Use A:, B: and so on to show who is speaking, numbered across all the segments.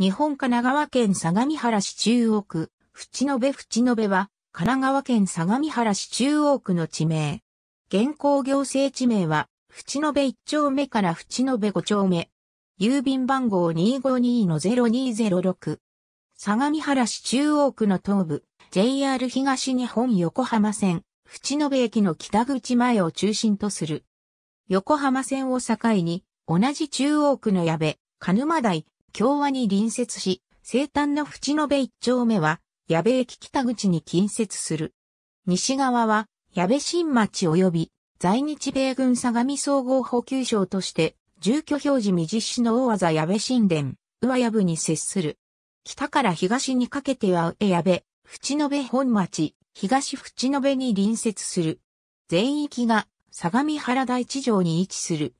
A: 日本神奈川県相模原市中央区、淵延淵延は、神奈川県相模原市中央区の地名。現行行政地名は、淵延1丁目から淵延5丁目。郵便番号252-0206。相模原市中央区の東部、JR 東日本横浜線、淵延駅の北口前を中心とする。横浜線を境に、同じ中央区の矢部、鹿沼台、共和に隣接し、西端の淵延一丁目は、矢部駅北口に近接する。西側は、矢部新町及び、在日米軍相模総合補給省として、住居表示未実施の大技矢部新田、上矢部に接する。北から東にかけては上矢部、淵延本町、東淵延に隣接する。全域が相模原台地上に位置する。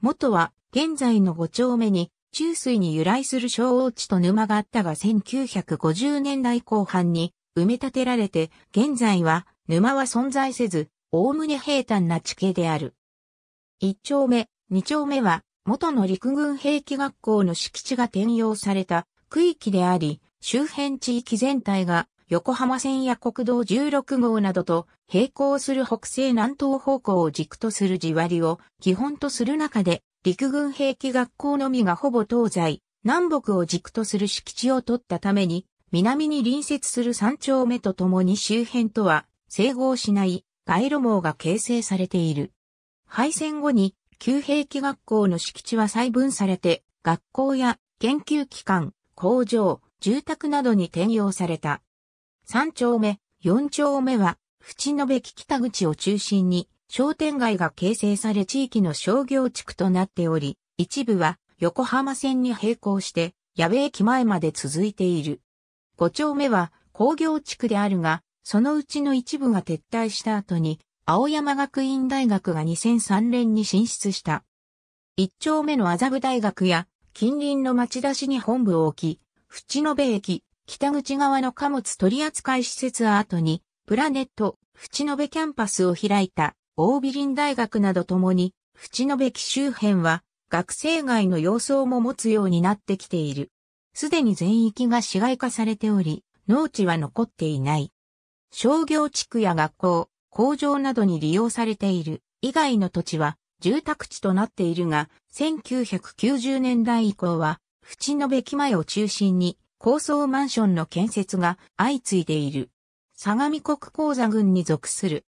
A: 元は現在の五丁目に中水に由来する小王地と沼があったが1950年代後半に埋め立てられて、現在は沼は存在せず、おおむね平坦な地形である。一丁目、二丁目は、元の陸軍兵器学校の敷地が転用された区域であり、周辺地域全体が横浜線や国道16号などと並行する北西南東方向を軸とする地割りを基本とする中で陸軍兵器学校のみがほぼ東西、南北を軸とする敷地を取ったために、南に隣接する山頂目とともに周辺とは整合しない街路網が形成されている。敗戦後に旧兵器学校の敷地は細分されて、学校や研究機関、工場、住宅などに転用された。三丁目、四丁目は、淵延べき北口を中心に商店街が形成され地域の商業地区となっており、一部は横浜線に並行して、矢部駅前まで続いている。五丁目は工業地区であるが、そのうちの一部が撤退した後に、青山学院大学が2003年に進出した。一丁目の麻布大学や近隣の町田市に本部を置き、淵野辺駅、北口側の貨物取扱施設跡に、プラネット淵野辺キャンパスを開いた。桜美林大学などともに、淵野べき周辺は、学生街の様相も持つようになってきている。すでに全域が市街化されており、農地は残っていない。商業地区や学校、工場などに利用されている以外の土地は住宅地となっているが、1990年代以降は、淵野べき前を中心に高層マンションの建設が相次いでいる。相模国鉱座群に属する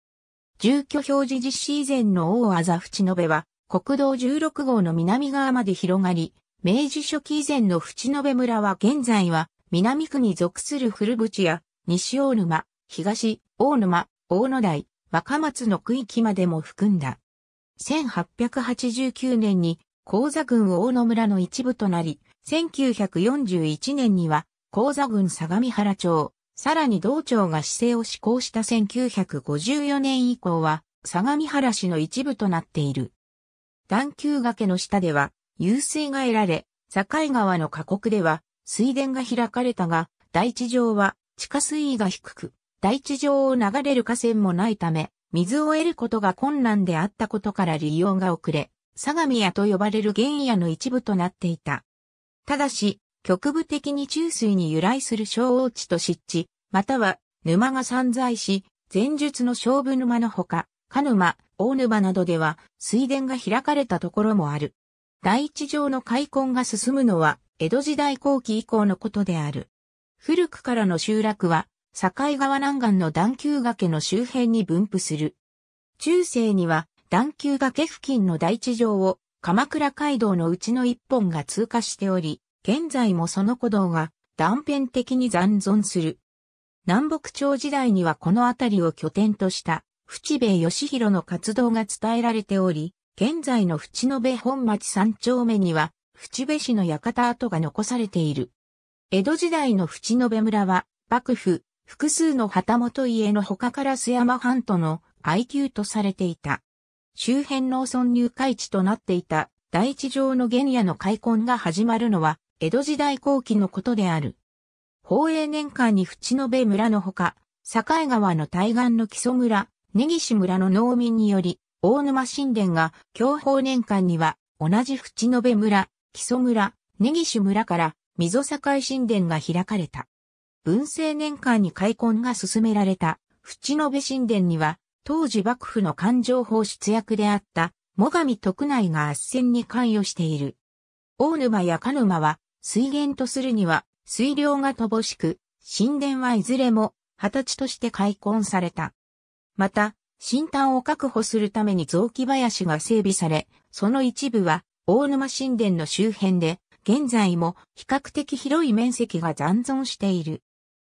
A: 住居表示実施以前の大あ淵延は、国道16号の南側まで広がり、明治初期以前の淵延村は現在は、南区に属する古淵や、西大沼、東、大沼、大野台、若松の区域までも含んだ。1889年に、高座郡大野村の一部となり、1941年には、高座郡相模原町、さらに道庁が市政を施行した1954年以降は、相模原市の一部となっている。段丘崖の下では、湧水が得られ、境川の河国では、水田が開かれたが、大地上は、地下水位が低く、大地上を流れる河川もないため、水を得ることが困難であったことから利用が遅れ、相模屋と呼ばれる原野の一部となっていた。ただし、局部的に中水に由来する小王地と湿地、または沼が散在し、前述の勝負沼のほか、鹿沼、大沼などでは水田が開かれたところもある。第一条の開墾が進むのは江戸時代後期以降のことである。古くからの集落は、境川南岸の段丘崖の周辺に分布する。中世には段丘崖付近の第一条を鎌倉街道のうちの一本が通過しており、現在もその古道が断片的に残存する。南北朝時代にはこの辺りを拠点とした、淵部義弘の活動が伝えられており、現在の淵部本町三丁目には、淵部氏の館跡が残されている。江戸時代の淵部村は、幕府、複数の旗本家の他から須山藩との相給とされていた。周辺農村入会地となっていた第一条の原野の開墾が始まるのは江戸時代後期のことである。宝永年間に淵野辺村のほか、境川の対岸の木曽村、根岸村の農民により、大沼神殿が享保年間には、同じ淵野辺村、木曽村、根岸村から、溝境神殿が開かれた。文政年間に開墾が進められた、淵野辺神殿には、当時幕府の勘定法出役であった、最上徳内が圧戦に関与している。大沼や鹿沼は、水源とするには、水量が乏しく、神殿はいずれも、二十歳として開墾された。また、神炭を確保するために雑木林が整備され、その一部は大沼神殿の周辺で、現在も比較的広い面積が残存している。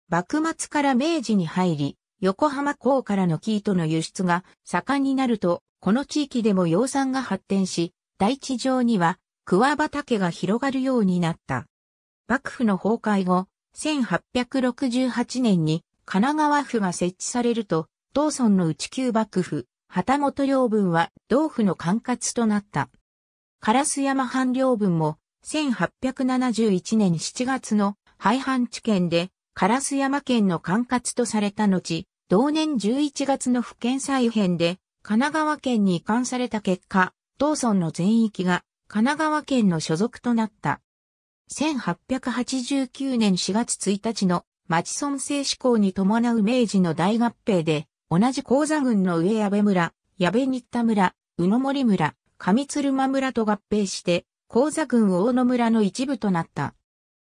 A: 幕末から明治に入り、横浜港からの木糸の輸出が盛んになると、この地域でも養蚕が発展し、大地上には桑畑が広がるようになった。幕府の崩壊後、1868年に神奈川府が設置されると、道村の内宮幕府、旗本領分は同府の管轄となった。烏山藩領分も、1871年7月の廃藩地県で、烏山県の管轄とされた後、同年11月の府県再編で、神奈川県に移管された結果、道村の全域が神奈川県の所属となった。1889年4月1日の町村制志向に伴う明治の大合併で、同じ高座郡の上矢部村、矢部新田村、宇野森村、上鶴間村と合併して、高座郡大野村の一部となった。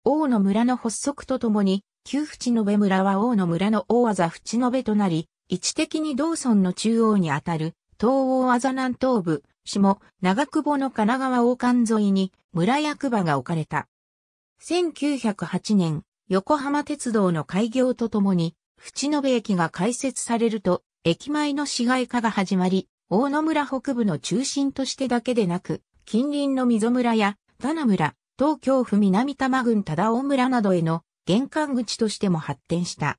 A: 大野村の発足とともに、旧淵野部村は大野村の大技淵野部となり、位置的に道村の中央にあたる、東大技南東部、下、長久保の神奈川王冠沿いに村役場が置かれた。1908年、横浜鉄道の開業とともに、淵延駅が開設されると、駅前の市街化が始まり、大野村北部の中心としてだけでなく、近隣の溝村や、棚村、東京府南多摩郡忠尾村などへの玄関口としても発展した。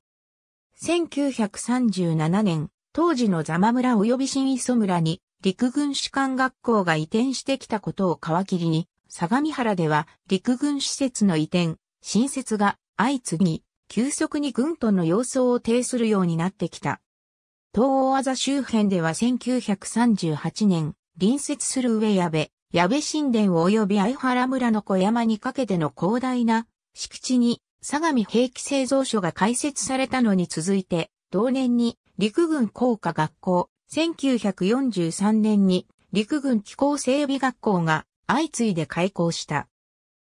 A: 1937年、当時の座間村及び新磯村に陸軍士官学校が移転してきたことを皮切りに、相模原では陸軍施設の移転、新設が相次ぎ、急速に軍との様相を呈するようになってきた。東大技周辺では1938年、隣接する上矢部、矢部神殿及び相原村の小山にかけての広大な敷地に相模兵器製造所が開設されたのに続いて、同年に陸軍工科学校、1943年に陸軍機構整備学校が相次いで開港した。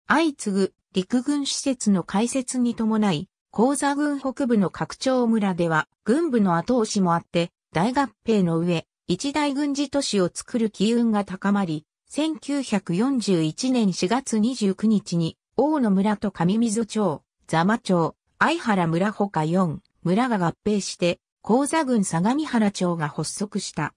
A: 相次ぐ陸軍施設の開設に伴い、高座郡北部の拡張村では、軍部の後押しもあって、大合併の上、一大軍事都市を作る機運が高まり、1941年4月29日に、大野村と上溝町、座間町、相原村ほか4村が合併して、高座郡相模原町が発足した。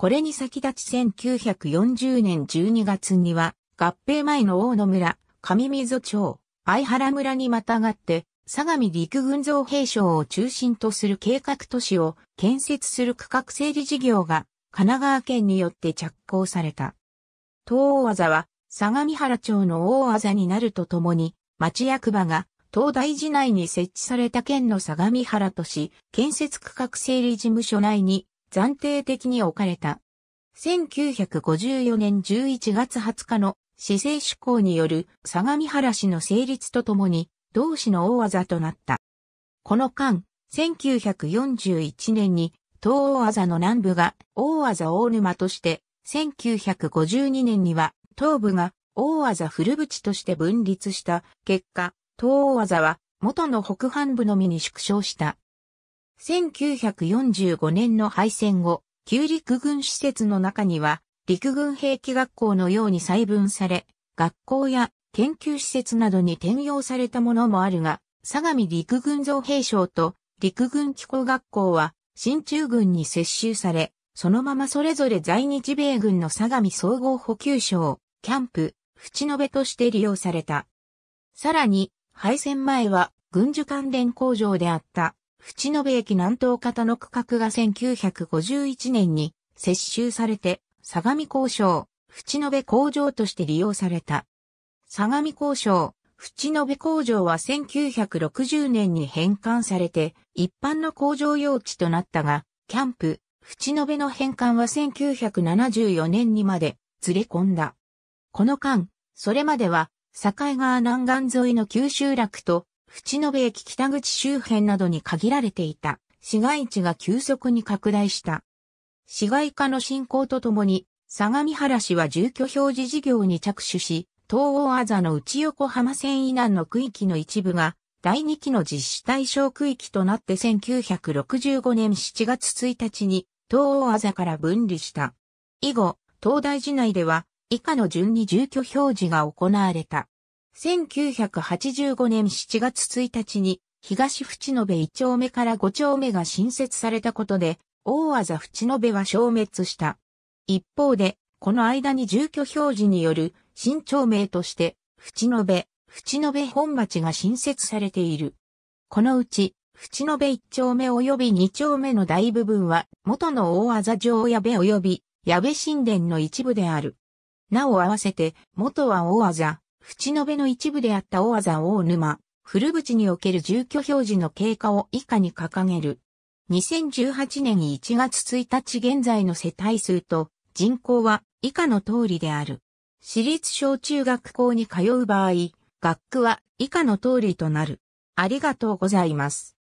A: これに先立ち1940年12月には、合併前の大野村、上溝町、相原村にまたがって、相模陸軍造兵廠を中心とする計画都市を建設する区画整理事業が神奈川県によって着工された。東大技は相模原町の大技になるとともに、町役場が東大寺内に設置された県の相模原都市建設区画整理事務所内に暫定的に置かれた。1954年11月20日の市政施行による相模原市の成立とともに、同市の大技となった。この間、1941年に東大技の南部が大技大沼として、1952年には東部が大技古淵として分立した結果、東大技は元の北半部のみに縮小した。1945年の敗戦後、旧陸軍施設の中には、陸軍兵器学校のように細分され、学校や研究施設などに転用されたものもあるが、相模陸軍造兵廠と陸軍機構学校は、新中軍に接収され、そのままそれぞれ在日米軍の相模総合補給廠、キャンプ、淵辺として利用された。さらに、敗戦前は軍需関連工場であった淵延駅南東方の区画が1951年に接収されて、相模交渉、淵延工場として利用された。相模交渉、淵延工場は1960年に返還されて、一般の工場用地となったが、キャンプ、淵延の返還は1974年にまで連れ込んだ。この間、それまでは、境川南岸沿いの旧集落と淵野部駅北口周辺などに限られていた市街地が急速に拡大した。市街化の進行とともに、相模原市は住居表示事業に着手し、東欧アザの内横浜線以南の区域の一部が、第2期の実施対象区域となって1965年7月1日に、東欧アザから分離した。以後、東大寺内では、以下の順に住居表示が行われた。1985年7月1日に東淵延一丁目から五丁目が新設されたことで、大技淵延は消滅した。一方で、この間に住居表示による新町名として、淵延、淵延本町が新設されている。このうち、淵延一丁目及び二丁目の大部分は、元の大技城矢部及び矢部神殿の一部である。なお合わせて、元は大技、淵延の一部であった大技大沼、古淵における住居表示の経過を以下に掲げる。2018年1月1日現在の世帯数と人口は以下の通りである。私立小中学校に通う場合、学区は以下の通りとなる。ありがとうございます。